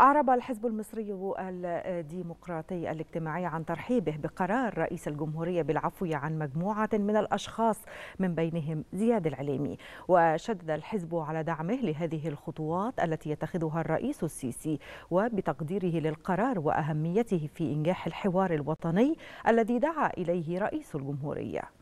أعرب الحزب المصري الديمقراطي الاجتماعي عن ترحيبه بقرار رئيس الجمهورية بالعفو عن مجموعة من الأشخاص من بينهم زياد العليمي وشدد الحزب على دعمه لهذه الخطوات التي يتخذها الرئيس السيسي وبتقديره للقرار وأهميته في إنجاح الحوار الوطني الذي دعا إليه رئيس الجمهورية